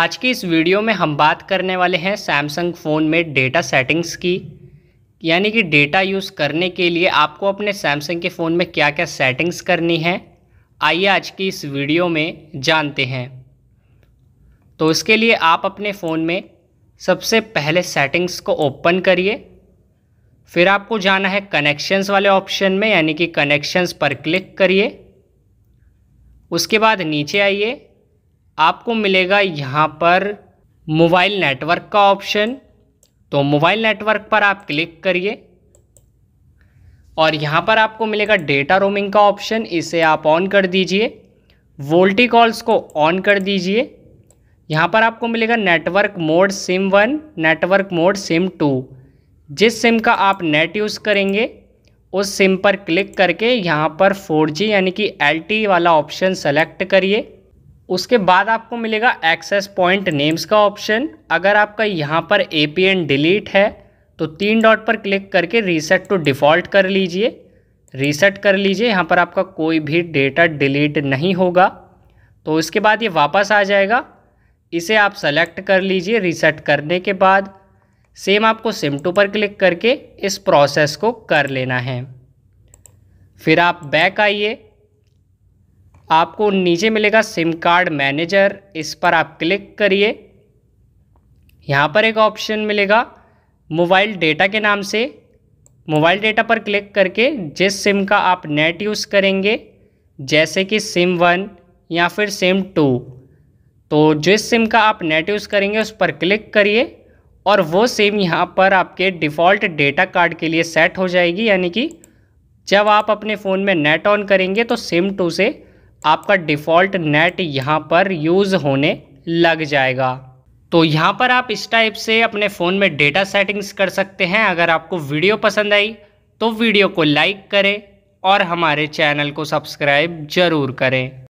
आज की इस वीडियो में हम बात करने वाले हैं सैमसंग फ़ोन में डेटा सेटिंग्स की यानी कि डेटा यूज़ करने के लिए आपको अपने सैमसंग के फ़ोन में क्या क्या सेटिंग्स करनी है आइए आज की इस वीडियो में जानते हैं तो इसके लिए आप अपने फ़ोन में सबसे पहले सेटिंग्स को ओपन करिए फिर आपको जाना है कनेक्शंस वाले ऑप्शन में यानी कि कनेक्शंस पर क्लिक करिए उसके बाद नीचे आइए आपको मिलेगा यहाँ पर मोबाइल नेटवर्क का ऑप्शन तो मोबाइल नेटवर्क पर आप क्लिक करिए और यहाँ पर आपको मिलेगा डेटा रोमिंग का ऑप्शन इसे आप ऑन कर दीजिए वोल्टी कॉल्स को ऑन कर दीजिए यहाँ पर आपको मिलेगा network mode SIM one network mode SIM two जिस सिम का आप नेट यूज़ करेंगे उस सिम पर क्लिक करके यहाँ पर 4G यानी कि LTE वाला ऑप्शन सेलेक्ट करिए उसके बाद आपको मिलेगा एक्सेस पॉइंट नेम्स का ऑप्शन अगर आपका यहाँ पर ए पी एन डिलीट है तो तीन डॉट पर क्लिक करके रीसेट टू डिफ़ॉल्ट कर लीजिए रीसेट कर लीजिए यहाँ पर आपका कोई भी डेटा डिलीट नहीं होगा तो इसके बाद ये वापस आ जाएगा इसे आप सेलेक्ट कर लीजिए रीसेट करने के बाद सेम आपको सिम टू पर क्लिक करके इस प्रोसेस को कर लेना है फिर आप बैक आइए आपको नीचे मिलेगा सिम कार्ड मैनेजर इस पर आप क्लिक करिए यहाँ पर एक ऑप्शन मिलेगा मोबाइल डेटा के नाम से मोबाइल डेटा पर क्लिक करके जिस सिम का आप नेट यूज़ करेंगे जैसे कि सिम वन या फिर सिम टू तो जिस सिम का आप नेट यूज़ करेंगे उस पर क्लिक करिए और वो सिम यहाँ पर आपके डिफ़ॉल्ट डेटा कार्ड के लिए सेट हो जाएगी यानी कि जब आप अपने फ़ोन में नेट ऑन करेंगे तो सिम टू से आपका डिफ़ॉल्ट नेट यहाँ पर यूज़ होने लग जाएगा तो यहाँ पर आप इस टाइप से अपने फ़ोन में डेटा सेटिंग्स कर सकते हैं अगर आपको वीडियो पसंद आई तो वीडियो को लाइक करें और हमारे चैनल को सब्सक्राइब ज़रूर करें